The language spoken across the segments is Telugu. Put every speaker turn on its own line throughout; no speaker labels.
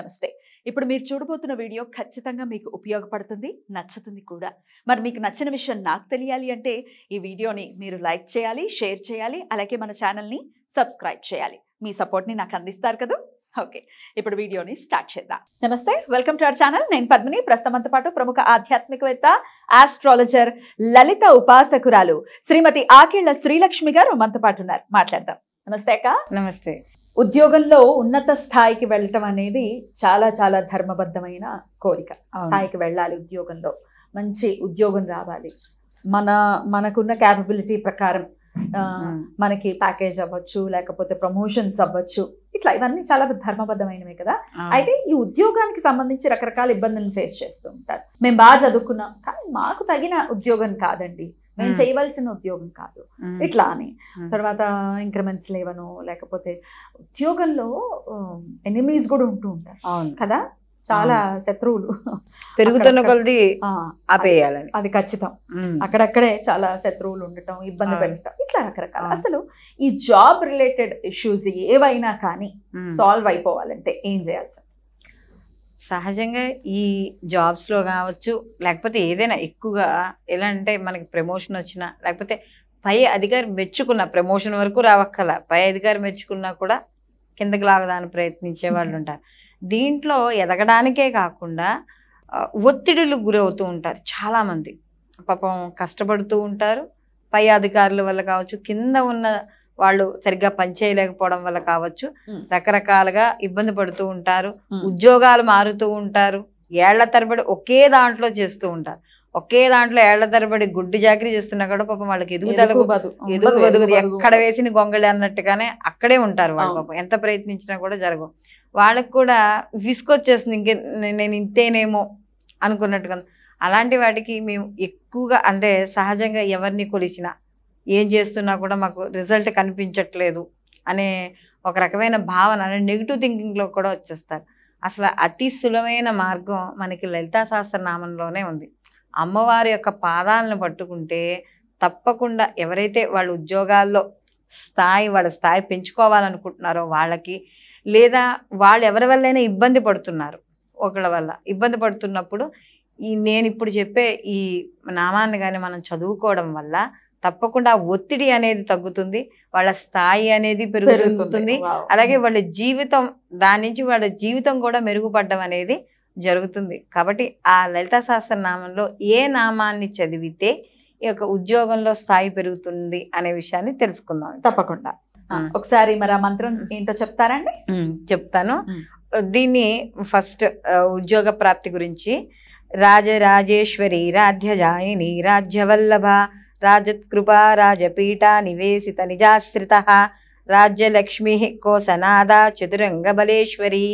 నమస్తే ఇప్పుడు మీరు చూడబోతున్న వీడియో ఖచ్చితంగా మీకు ఉపయోగపడుతుంది నచ్చుతుంది కూడా మరి మీకు నచ్చిన విషయం నాకు తెలియాలి అంటే ఈ వీడియోని మీరు లైక్ చేయాలి షేర్ చేయాలి అలాగే మన ఛానల్ని సబ్స్క్రైబ్ చేయాలి మీ సపోర్ట్ని నాకు అందిస్తారు కదా ఓకే ఇప్పుడు వీడియోని స్టార్ట్ చేద్దాం నమస్తే వెల్కమ్ టు అవర్ ఛానల్ నేను పద్మిని అంత పాటు ప్రముఖ ఆధ్యాత్మికవేత్త ఆస్ట్రాలజర్ లలిత ఉపాసకురాలు శ్రీమతి ఆకిళ్ల శ్రీలక్ష్మి గారు మనతో పాటు ఉన్నారు మాట్లాడదాం నమస్తే అక్క నమస్తే ఉద్యోగంలో ఉన్నత స్థాయికి వెళ్ళటం అనేది చాలా చాలా ధర్మబద్ధమైన కోరిక స్థాయికి వెళ్ళాలి ఉద్యోగంలో మంచి ఉద్యోగం రావాలి మన మనకున్న క్యాపబిలిటీ ప్రకారం మనకి ప్యాకేజ్ అవ్వచ్చు లేకపోతే ప్రమోషన్స్ అవ్వచ్చు ఇట్లా ఇవన్నీ చాలా ధర్మబద్ధమైనవే కదా అయితే ఈ ఉద్యోగానికి సంబంధించి రకరకాల ఇబ్బందులను ఫేస్ చేస్తూ ఉంటారు మేము బాగా చదువుకున్నాం కానీ మాకు తగిన ఉద్యోగం కాదండి నేను చేయవలసిన ఉద్యోగం కాదు ఇట్లా అని తర్వాత ఇంక్రిమెంట్స్ లేవను లేకపోతే ఉద్యోగంలో ఎనిమీస్ కూడా ఉంటూ ఉంటారు కదా చాలా శత్రువులు పెరుగుతున్న కొలది ఆపేయాలని అది ఖచ్చితం అక్కడక్కడే చాలా శత్రువులు ఉండటం ఇబ్బంది పెట్టడం ఇట్లా రకరకాల అసలు ఈ జాబ్ రిలేటెడ్ ఇష్యూస్ ఏవైనా కానీ సాల్వ్ అయిపోవాలంటే ఏం చేయాల్సి సహజంగా ఈ జాబ్స్లో
కావచ్చు లేకపోతే ఏదైనా ఎక్కువగా ఎలా అంటే మనకి ప్రమోషన్ వచ్చినా లేకపోతే పై అధికారి మెచ్చుకున్న ప్రమోషన్ వరకు రావక్కల పై అధికారి మెచ్చుకున్నా కూడా కిందకి లాగదాన్ని ప్రయత్నించే వాళ్ళు ఉంటారు దీంట్లో ఎదగడానికే కాకుండా ఒత్తిడిలు గురవుతూ ఉంటారు చాలామంది పాపం కష్టపడుతూ ఉంటారు పై అధికారుల వల్ల కావచ్చు కింద ఉన్న వాళ్ళు సరిగ్గా పనిచేయలేకపోవడం వల్ల కావచ్చు రకరకాలుగా ఇబ్బంది పడుతూ ఉంటారు ఉద్యోగాలు మారుతూ ఉంటారు ఏళ్ల తరబడి ఒకే దాంట్లో చేస్తూ ఉంటారు ఒకే దాంట్లో ఏళ్ల తరబడి గుడ్డు జాకరీ చేస్తున్నా కూడా పాపం వాళ్ళకి ఎదుగుదల ఎదుగు ఎదుగు ఎక్కడ వేసిన గొంగళి అన్నట్టుగానే అక్కడే ఉంటారు వాళ్ళు పాపం ఎంత ప్రయత్నించినా కూడా జరగవు వాళ్ళకు కూడా విసుకొచ్చేస్తుంది ఇంకే నేను ఇంతేనేమో అనుకున్నట్టుగా అలాంటి వాటికి మేము ఎక్కువగా అంటే సహజంగా ఎవరిని కొలిచినా ఏం చేస్తున్నా కూడా మాకు రిజల్ట్ కనిపించట్లేదు అనే ఒక రకమైన భావన అనే నెగిటివ్ థింకింగ్లో కూడా వచ్చేస్తారు అసలు అతి సులభమైన మార్గం మనకి లలితా సహస్రనామంలోనే ఉంది అమ్మవారి యొక్క పాదాలను పట్టుకుంటే తప్పకుండా ఎవరైతే వాళ్ళ ఉద్యోగాల్లో స్థాయి వాళ్ళ స్థాయి పెంచుకోవాలనుకుంటున్నారో వాళ్ళకి లేదా వాళ్ళు ఎవరి వల్లైనా ఇబ్బంది పడుతున్నారు ఒకళ్ళ వల్ల ఇబ్బంది పడుతున్నప్పుడు ఈ నేను ఇప్పుడు చెప్పే ఈ నామాన్ని కానీ మనం చదువుకోవడం వల్ల తప్పకుండా ఒత్తిడి అనేది తగ్గుతుంది వాళ్ళ స్థాయి అనేది పెరుగుతుంది అలాగే వాళ్ళ జీవితం దాని నుంచి వాళ్ళ జీవితం కూడా మెరుగుపడడం అనేది జరుగుతుంది కాబట్టి ఆ లలిత శాస్త్ర నామంలో ఏ నామాన్ని చదివితే ఈ యొక్క ఉద్యోగంలో స్థాయి పెరుగుతుంది అనే విషయాన్ని తెలుసుకుందాం తప్పకుండా ఒకసారి మరి ఆ మంత్రం ఏంటో చెప్తారండి చెప్తాను దీన్ని ఫస్ట్ ఉద్యోగ ప్రాప్తి గురించి రాజరాజేశ్వరి రాధ్యజాయిని రాజ్యవల్లభ రాజత్కృపా రాజపీఠా నివేసిత నిజాశ్రిత రాజ్యలక్ష్మి చతురంగ చతురంగబలేశ్వరి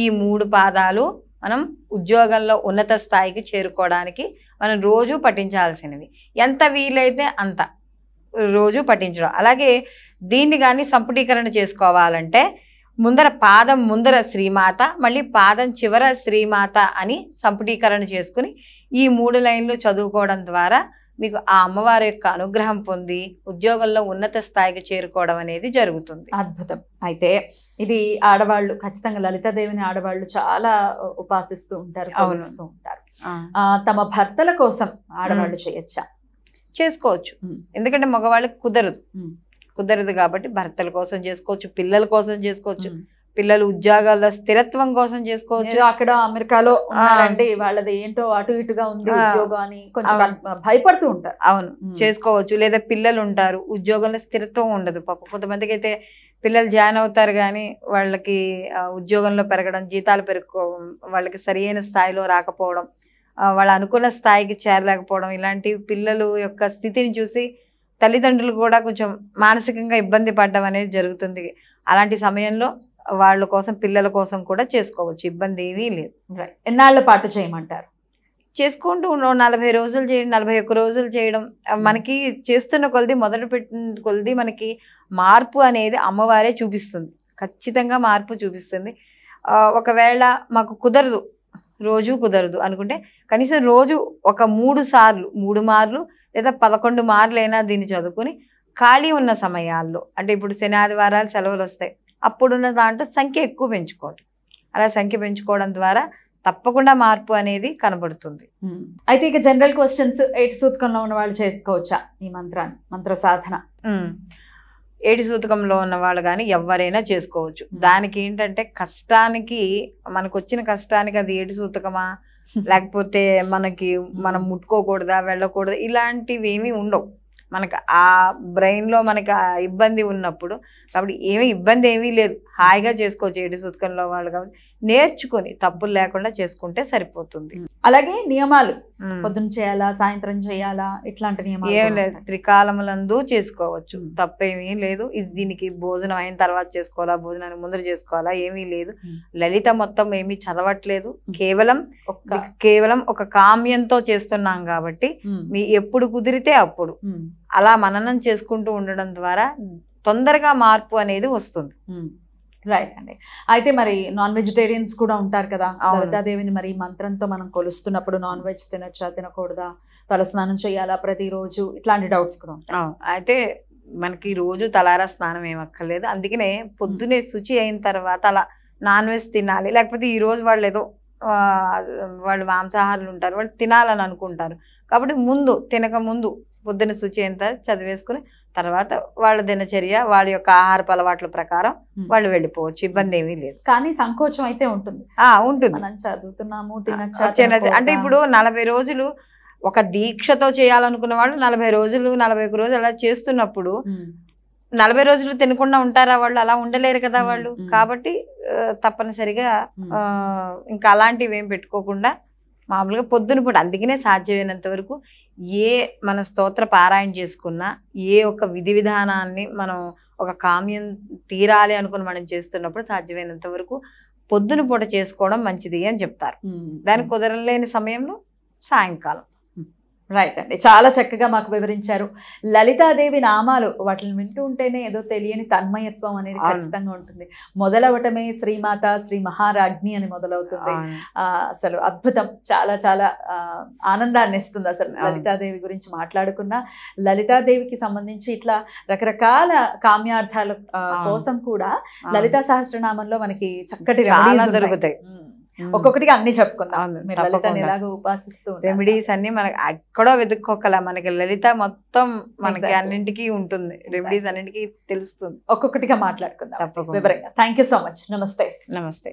ఈ మూడు పాదాలు మనం ఉద్యోగంలో ఉన్నత స్థాయికి చేరుకోవడానికి మనం రోజు పఠించాల్సినవి ఎంత వీలైతే అంత రోజు పఠించడం అలాగే దీన్ని కానీ సంపుటీకరణ చేసుకోవాలంటే ముందర పాదం ముందర శ్రీమాత మళ్ళీ పాదం చివర శ్రీమాత అని సంపుటీకరణ చేసుకుని ఈ మూడు లైన్లు చదువుకోవడం ద్వారా మీకు ఆ అమ్మవారి యొక్క అనుగ్రహం పొంది ఉద్యోగంలో ఉన్నత స్థాయికి చేరుకోవడం అనేది జరుగుతుంది అద్భుతం అయితే ఇది
ఆడవాళ్ళు ఖచ్చితంగా లలితాదేవిని ఆడవాళ్ళు చాలా ఉపాసిస్తూ ఉంటారు అవునిస్తూ ఉంటారు తమ భర్తల కోసం ఆడవాళ్ళు చేయొచ్చా చేసుకోవచ్చు ఎందుకంటే
మగవాళ్ళకి కుదరదు కుదరదు కాబట్టి భర్తల కోసం చేసుకోవచ్చు పిల్లల కోసం చేసుకోవచ్చు పిల్లలు ఉద్యోగాల స్థిరత్వం కోసం చేసుకోవచ్చు అక్కడ అమెరికాలో అంటే
వాళ్ళది ఏంటో అటు ఇటుగా ఉంది ఉద్యోగం అని కొంచెం
భయపడుతూ ఉంటారు అవును చేసుకోవచ్చు లేదా పిల్లలు ఉంటారు ఉద్యోగంలో స్థిరత్వం ఉండదు పాప కొంతమందికి అయితే పిల్లలు జాయిన్ అవుతారు కానీ వాళ్ళకి ఉద్యోగంలో పెరగడం జీతాలు పెరుగుకోవడం వాళ్ళకి సరియైన స్థాయిలో రాకపోవడం వాళ్ళ అనుకున్న స్థాయికి చేరలేకపోవడం ఇలాంటి పిల్లలు యొక్క స్థితిని చూసి తల్లిదండ్రులు కూడా కొంచెం మానసికంగా ఇబ్బంది పడడం అనేది జరుగుతుంది అలాంటి సమయంలో వాళ్ళ కోసం పిల్లల కోసం కూడా చేసుకోవచ్చు ఇబ్బంది ఏమీ లేదు ఎన్నాళ్ళ పాటు చేయమంటారు చేసుకుంటూ నలభై రోజులు చేయడం నలభై ఒక్క రోజులు చేయడం hmm. మనకి చేస్తున్న కొలది మొదలు పెట్టిన కొలది మనకి మార్పు అనేది అమ్మవారే చూపిస్తుంది ఖచ్చితంగా మార్పు చూపిస్తుంది ఒకవేళ మాకు కుదరదు రోజు కుదరదు అనుకుంటే కనీసం రోజు ఒక మూడు సార్లు మూడు మార్లు లేదా పదకొండు మార్లైనా దీన్ని చదువుకుని ఖాళీ ఉన్న సమయాల్లో అంటే ఇప్పుడు శని ఆదివారాలు సెలవులు వస్తాయి అప్పుడున్న దాంట్లో సంఖ్య ఎక్కువ పెంచుకోండి అలా సంఖ్య పెంచుకోవడం ద్వారా తప్పకుండా మార్పు అనేది కనబడుతుంది
అయితే ఇక జనరల్ క్వశ్చన్స్ ఏటి సూతకంలో ఉన్న వాళ్ళు చేసుకోవచ్చా ఈ మంత్రాన్ని మంత్ర సాధన ఏటి సూతకంలో ఉన్న వాళ్ళు కానీ ఎవరైనా చేసుకోవచ్చు
దానికి ఏంటంటే కష్టానికి మనకు వచ్చిన కష్టానికి అది ఏటి సూతకమా లేకపోతే మనకి మనం ముట్టుకోకూడదా వెళ్ళకూడదా ఇలాంటివి ఏమీ ఉండవు మనకు ఆ బ్రెయిన్లో మనకు ఆ ఇబ్బంది ఉన్నప్పుడు కాబట్టి ఏమీ ఇబ్బంది ఏమీ లేదు హాయిగా చేసుకోవచ్చు ఏడు సుతకంలో వాళ్ళు కాబట్టి నేర్చుకొని తప్పులు లేకుండా చేసుకుంటే సరిపోతుంది
అలాగే నియమాలు పొద్దున చేయాలా సాయంత్రం చేయాలా ఇట్లాంటి నియమాలు ఏం లేదు త్రికాలములందు
చేసుకోవచ్చు తప్పేమీ లేదు ఇది దీనికి భోజనం అయిన తర్వాత చేసుకోవాలా భోజనాన్ని ముందర చేసుకోవాలా ఏమీ లేదు లలిత మొత్తం ఏమీ చదవట్లేదు కేవలం కేవలం ఒక కామ్యంతో చేస్తున్నాం కాబట్టి మీ ఎప్పుడు కుదిరితే అప్పుడు అలా మననం చేసుకుంటూ ఉండడం ద్వారా తొందరగా మార్పు అనేది వస్తుంది రైట్
అండి అయితే మరి నాన్ వెజిటేరియన్స్ కూడా ఉంటారు కదా లలితాదేవిని మరి మంత్రంతో మనం కొలుస్తున్నప్పుడు నాన్ వెజ్ తినొచ్చా తినకూడదా తలస్నానం చేయాలా ప్రతిరోజు ఇట్లాంటి డౌట్స్ కూడా ఉంటాయి
అయితే మనకి రోజు తలారా స్నానం ఏమక్కర్లేదు అందుకనే పొద్దునే hmm. శుచి అయిన తర్వాత అలా నాన్ వెజ్ తినాలి లేకపోతే ఈ రోజు వాళ్ళు ఏదో వాళ్ళు మాంసాహారులు ఉంటారు వాళ్ళు తినాలని అనుకుంటారు కాబట్టి ముందు తినక ముందు పొద్దున శుచి ఎంత చదివేసుకుని తర్వాత వాళ్ళ దినచర్య వాళ్ళ యొక్క ఆహారపు అలవాట్ల ప్రకారం వాళ్ళు వెళ్ళిపోవచ్చు ఇబ్బంది ఏమీ లేదు
కానీ సంకోచం అయితే ఉంటుంది ఉంటుంది చదువుతున్నాము అంటే ఇప్పుడు నలభై
రోజులు ఒక దీక్షతో చేయాలనుకున్న వాళ్ళు నలభై రోజులు నలభై ఒక రోజులు అలా చేస్తున్నప్పుడు నలభై రోజులు తినకుండా ఉంటారా వాళ్ళు అలా ఉండలేరు కదా వాళ్ళు కాబట్టి తప్పనిసరిగా ఇంకా అలాంటివి ఏం పెట్టుకోకుండా మామూలుగా పొద్దున పూట అందుకనే సాధ్యమైనంత వరకు ఏ మన స్తోత్ర పారాయణ చేసుకున్నా ఏ ఒక విధి విధానాన్ని మనం ఒక కామ్యం తీరాలి అనుకుని మనం చేస్తున్నప్పుడు సాధ్యమైనంత వరకు పొద్దున పూట చేసుకోవడం మంచిది అని చెప్తారు దానికి కుదరలేని సమయంలో
సాయంకాలం రైట్ అండి చాలా చక్కగా మాకు వివరించారు లలితాదేవి నామాలు వాటిని వింటూ ఉంటేనే ఏదో తెలియని తన్మయత్వం అనేది ఖచ్చితంగా ఉంటుంది మొదలవటమే శ్రీమాత శ్రీ మహారాజ్ని అని మొదలవుతుంది అసలు అద్భుతం చాలా చాలా ఆనందాన్ని ఇస్తుంది అసలు లలితాదేవి గురించి మాట్లాడుకున్న లలితాదేవికి సంబంధించి ఇట్లా రకరకాల కామ్యార్థాల కోసం కూడా లలితా సహస్రనామంలో మనకి చక్కటి దొరుకుతాయి Hmm. ఒక్కొక్కటిగా అన్ని చెప్పుకుందాం లలితని
ఉపాసిస్తూ రెమెడీస్ అన్ని మనకి ఎక్కడో వెతుక్కోకల మనకి లలిత మొత్తం మనకి అన్నింటికి
ఉంటుంది రెమెడీస్ అన్నింటికి తెలుస్తుంది ఒక్కొక్కటిగా మాట్లాడుకుందాం వివరంగా థ్యాంక్ సో మచ్ నమస్తే నమస్తే